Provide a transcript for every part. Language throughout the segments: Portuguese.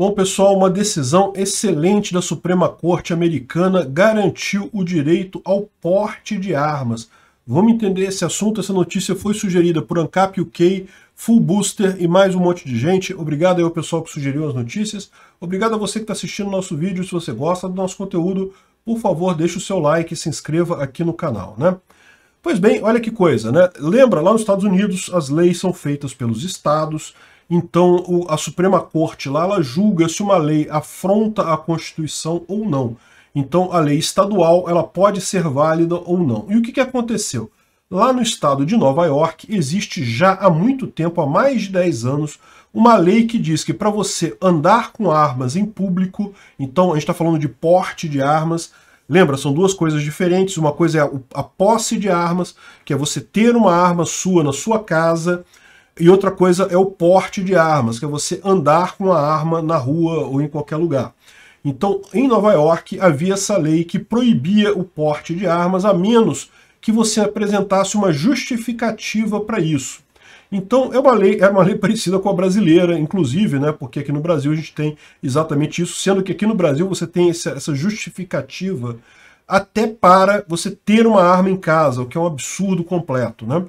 Bom, pessoal, uma decisão excelente da Suprema Corte Americana garantiu o direito ao porte de armas. Vamos entender esse assunto. Essa notícia foi sugerida por Ancap UK, Full Booster e mais um monte de gente. Obrigado ao pessoal que sugeriu as notícias. Obrigado a você que está assistindo nosso vídeo. Se você gosta do nosso conteúdo, por favor, deixe o seu like e se inscreva aqui no canal, né? Pois bem, olha que coisa, né? Lembra, lá nos Estados Unidos, as leis são feitas pelos estados então, o, a Suprema Corte lá, ela julga se uma lei afronta a Constituição ou não. Então, a lei estadual, ela pode ser válida ou não. E o que, que aconteceu? Lá no estado de Nova York, existe já há muito tempo, há mais de 10 anos, uma lei que diz que para você andar com armas em público, então a gente está falando de porte de armas, Lembra, são duas coisas diferentes. Uma coisa é a, a, posse de armas, que é você ter uma arma sua na sua casa, e outra coisa é o porte de armas, que é você andar com a arma na rua ou em qualquer lugar. Então, em Nova York, havia essa lei que proibia o porte de armas, a menos que você apresentasse uma justificativa para isso. Então, é uma lei, era é uma lei parecida com a brasileira, inclusive, né, porque aqui no Brasil a gente tem exatamente isso, sendo que aqui no Brasil você tem essa justificativa até para você ter uma arma em casa, o que é um absurdo completo. Né?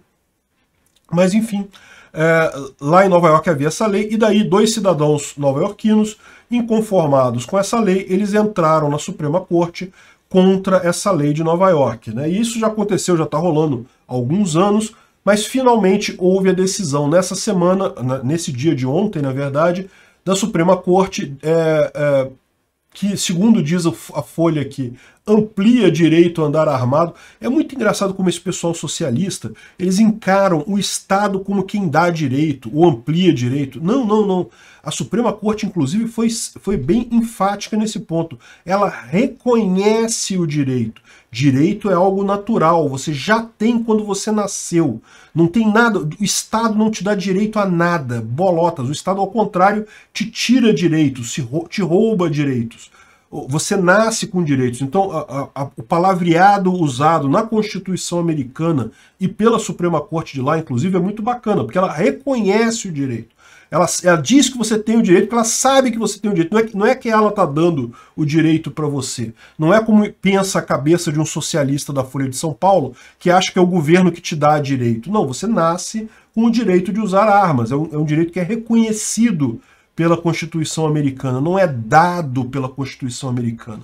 Mas, enfim, é, lá em Nova York havia essa lei, e daí dois cidadãos nova-iorquinos, inconformados com essa lei, eles entraram na Suprema Corte contra essa lei de Nova York. Né? E isso já aconteceu, já está rolando há alguns anos, mas finalmente houve a decisão nessa semana, nesse dia de ontem, na verdade, da Suprema Corte, é, é, que, segundo diz a Folha aqui, amplia direito a andar armado. É muito engraçado como esse pessoal socialista, eles encaram o Estado como quem dá direito, ou amplia direito. Não, não, não. A Suprema Corte, inclusive, foi, foi bem enfática nesse ponto. Ela reconhece o direito. Direito é algo natural, você já tem quando você nasceu. Não tem nada, o Estado não te dá direito a nada, bolotas. O Estado, ao contrário, te tira direitos, te rouba direitos você nasce com direitos. Então, a, a, o palavreado usado na Constituição americana e pela Suprema Corte de lá, inclusive, é muito bacana, porque ela reconhece o direito. Ela, ela diz que você tem o direito, porque ela sabe que você tem o direito. Não é, não é que ela está dando o direito para você. Não é como pensa a cabeça de um socialista da Folha de São Paulo, que acha que é o governo que te dá direito. Não, você nasce com o direito de usar armas. É um, é um direito que é reconhecido pela Constituição americana, não é dado pela Constituição americana.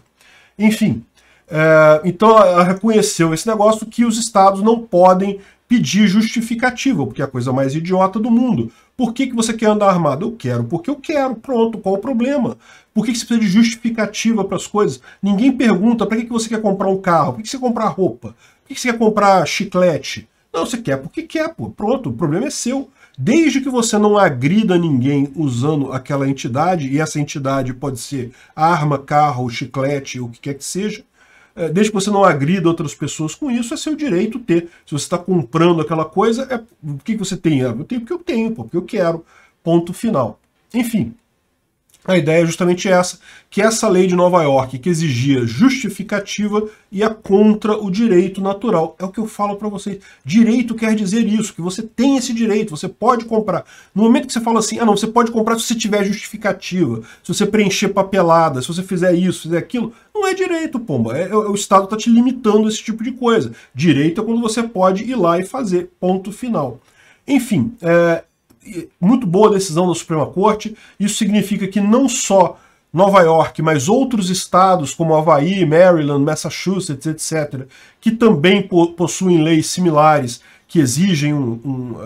Enfim, é, então ela reconheceu esse negócio que os estados não podem pedir justificativa, porque é a coisa mais idiota do mundo. Por que, que você quer andar armado? Eu quero, porque eu quero. Pronto, qual o problema? Por que, que você precisa de justificativa para as coisas? Ninguém pergunta para que, que você quer comprar um carro, por que, que você quer comprar roupa, por que, que você quer comprar chiclete. Não, você quer porque quer, pô. Pronto, o problema é seu. Desde que você não agrida ninguém usando aquela entidade, e essa entidade pode ser arma, carro, chiclete, o que quer que seja, eh, desde que você não agrida outras pessoas com isso, é seu direito ter. Se você está comprando aquela coisa, é o que você tem? Ah, eu tenho porque eu tenho, porque eu quero. Ponto final. Enfim, a ideia é justamente essa, que essa lei de Nova York que exigia justificativa ia contra o direito natural. É o que eu falo para vocês. Direito quer dizer isso, que você tem esse direito, você pode comprar. No momento que você fala assim, ah não, você pode comprar se você tiver justificativa, se você preencher papelada, se você fizer isso, fizer aquilo, não é direito, pomba. É, é o Estado está te limitando esse tipo de coisa. Direito é quando você pode ir lá e fazer, ponto final. Enfim, é, muito boa decisão da Suprema Corte. Isso significa que não só Nova York, mas outros estados como Havaí, Maryland, Massachusetts, etc., que também possuem leis similares que exigem uma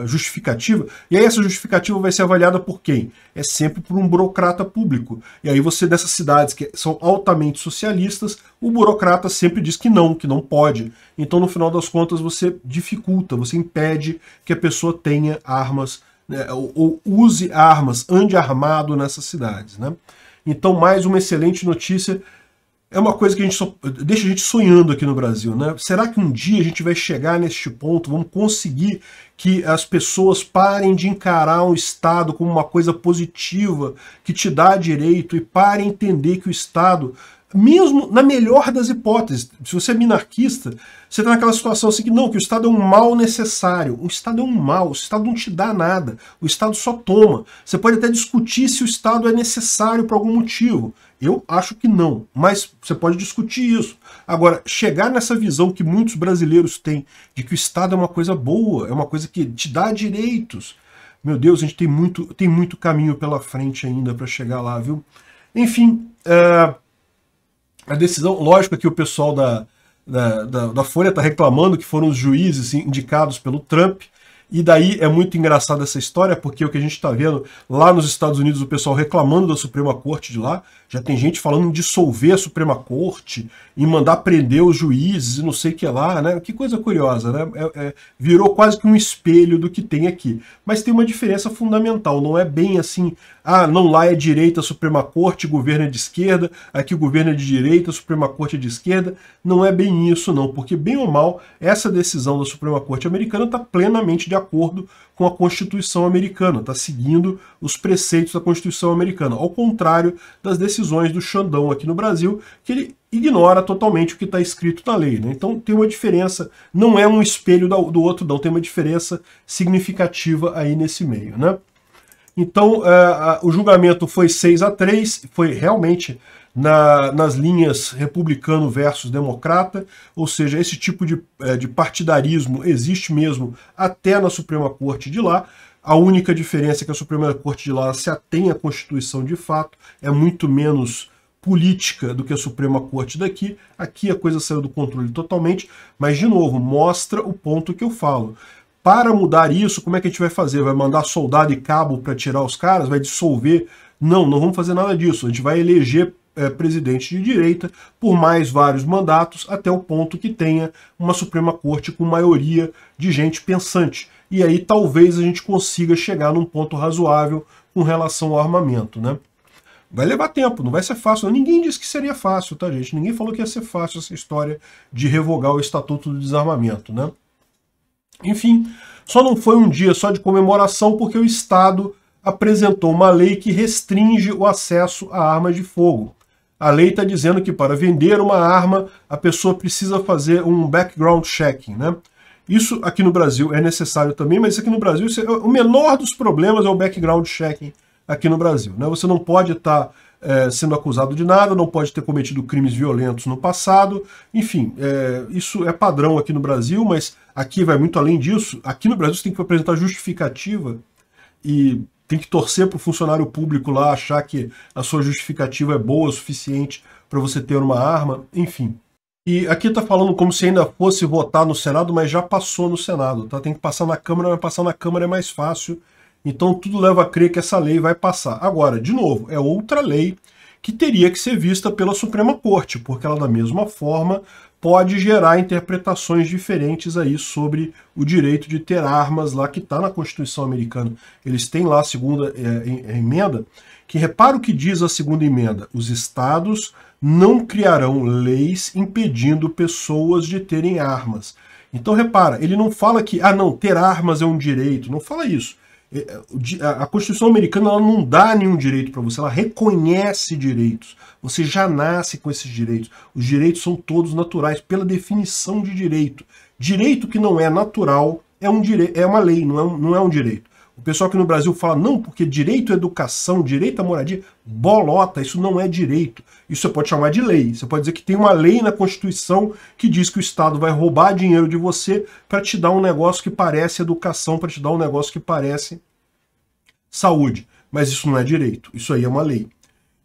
um justificativa, e aí essa justificativa vai ser avaliada por quem? É sempre por um burocrata público. E aí você, dessas cidades que são altamente socialistas, o burocrata sempre diz que não, que não pode. Então, no final das contas, você dificulta, você impede que a pessoa tenha armas né, ou, ou, use armas, ande armado nessas cidades. Né? Então, mais uma excelente notícia. É uma coisa que a gente so, deixa a gente sonhando aqui no Brasil. Né? Será que um dia a gente vai chegar neste ponto? Vamos conseguir que as pessoas parem de encarar o Estado como uma coisa positiva que te dá direito e parem entender que o Estado mesmo na melhor das hipóteses, se você é minarquista, você está naquela situação assim que não, que o Estado é um mal necessário. O Estado é um mal, o Estado não te dá nada, o Estado só toma. Você pode até discutir se o Estado é necessário por algum motivo. Eu acho que não, mas você pode discutir isso. Agora, chegar nessa visão que muitos brasileiros têm de que o Estado é uma coisa boa, é uma coisa que te dá direitos. Meu Deus, a gente tem muito, tem muito caminho pela frente ainda para chegar lá, viu? Enfim, uh, a decisão, lógico que o pessoal da, da, da, da Folha está reclamando que foram os juízes assim, indicados pelo Trump, e daí é muito engraçada essa história, porque o que a gente está vendo lá nos Estados Unidos, o pessoal reclamando da Suprema Corte de lá, já tem gente falando em dissolver a Suprema Corte, em mandar prender os juízes e não sei o que lá, né? Que coisa curiosa, né? É, é, virou quase que um espelho do que tem aqui. Mas tem uma diferença fundamental, não é bem assim, ah, não, lá é direita a Suprema Corte, governo é de esquerda, aqui o governo é de direita, a Suprema Corte é de esquerda. Não é bem isso, não, porque bem ou mal, essa decisão da Suprema Corte americana está plenamente de acordo com a Constituição americana, está seguindo os preceitos da Constituição americana, ao contrário das decisões decisões do Xandão aqui no Brasil, que ele ignora totalmente o que está escrito na lei. Né? Então tem uma diferença, não é um espelho do outro, não, tem uma diferença significativa aí nesse meio. Né? Então é, o julgamento foi 6 a 3, foi realmente na, nas linhas republicano versus democrata, ou seja, esse tipo de, é, de partidarismo existe mesmo até na Suprema Corte de lá. A única diferença é que a Suprema Corte de lá se atém à Constituição de fato, é muito menos política do que a Suprema Corte daqui. Aqui a coisa saiu do controle totalmente, mas de novo, mostra o ponto que eu falo. Para mudar isso, como é que a gente vai fazer? Vai mandar soldado e cabo para tirar os caras? Vai dissolver? Não, não vamos fazer nada disso. A gente vai eleger é, presidente de direita por mais vários mandatos, até o ponto que tenha uma Suprema Corte com maioria de gente pensante e aí talvez a gente consiga chegar num ponto razoável com relação ao armamento, né? Vai levar tempo, não vai ser fácil. Ninguém disse que seria fácil, tá, gente? Ninguém falou que ia ser fácil essa história de revogar o Estatuto do Desarmamento, né? Enfim, só não foi um dia só de comemoração porque o Estado apresentou uma lei que restringe o acesso a armas de fogo. A lei está dizendo que para vender uma arma, a pessoa precisa fazer um background checking, né? Isso aqui no Brasil é necessário também, mas aqui no Brasil é o menor dos problemas é o background checking aqui no Brasil. Né? Você não pode estar tá, é, sendo acusado de nada, não pode ter cometido crimes violentos no passado, enfim, é, isso é padrão aqui no Brasil, mas aqui vai muito além disso. Aqui no Brasil você tem que apresentar justificativa e tem que torcer para o funcionário público lá achar que a sua justificativa é boa o suficiente para você ter uma arma, enfim. E aqui está falando como se ainda fosse votar no Senado, mas já passou no Senado, tá? Tem que passar na Câmara, mas passar na Câmara é mais fácil. Então tudo leva a crer que essa lei vai passar. Agora, de novo, é outra lei que teria que ser vista pela Suprema Corte, porque ela da mesma forma pode gerar interpretações diferentes aí sobre o direito de ter armas lá que está na Constituição americana. Eles têm lá a segunda é, em, emenda, que repara o que diz a segunda emenda. Os estados não criarão leis impedindo pessoas de terem armas. Então repara, ele não fala que, ah não, ter armas é um direito, não fala isso. É, é, a Constituição americana não dá nenhum direito para você, ela reconhece direitos. Você já nasce com esses direitos. Os direitos são todos naturais, pela definição de direito. Direito que não é natural é, um dire... é uma lei, não é um, não é um direito. O pessoal que no Brasil fala, não, porque direito à educação, direito à moradia, bolota, isso não é direito. Isso você pode chamar de lei. Você pode dizer que tem uma lei na Constituição que diz que o Estado vai roubar dinheiro de você para te dar um negócio que parece educação, para te dar um negócio que parece saúde. Mas isso não é direito, isso aí é uma lei.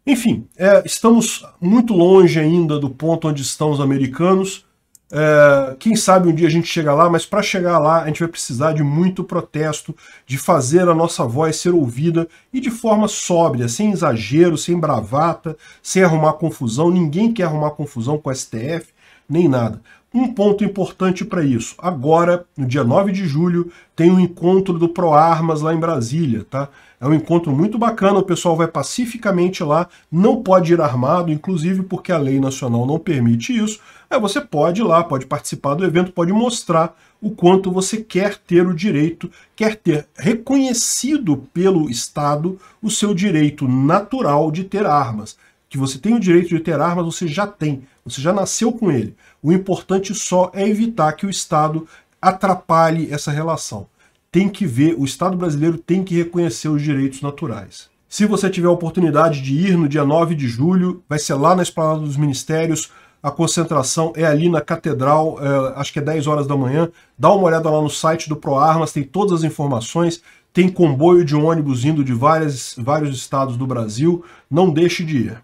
Enfim, é, estamos muito longe ainda do ponto onde estão os americanos. É, quem sabe um dia a gente chega lá, mas para chegar lá a gente vai precisar de muito protesto, de fazer a nossa voz ser ouvida e de forma sóbria, sem exagero, sem bravata, sem arrumar confusão. Ninguém quer arrumar confusão com o STF, nem nada. Um ponto importante para isso. Agora, no dia 9 de julho, tem um encontro do ProArmas lá em Brasília, tá? É um encontro muito bacana, o pessoal vai pacificamente lá, não pode ir armado, inclusive porque a lei nacional não permite isso. Aí você pode ir lá, pode participar do evento, pode mostrar o quanto você quer ter o direito, quer ter reconhecido pelo Estado o seu direito natural de ter armas que você tem o direito de ter armas, você já tem, você já nasceu com ele. O importante só é evitar que o Estado atrapalhe essa relação. Tem que ver, o Estado brasileiro tem que reconhecer os direitos naturais. Se você tiver a oportunidade de ir no dia 9 de julho, vai ser lá na Esplanada dos Ministérios, a concentração é ali na Catedral, eh, acho que é 10 horas da manhã. Dá uma olhada lá no site do ProArmas, tem todas as informações. Tem comboio de ônibus indo de várias, vários estados do Brasil. Não deixe de ir.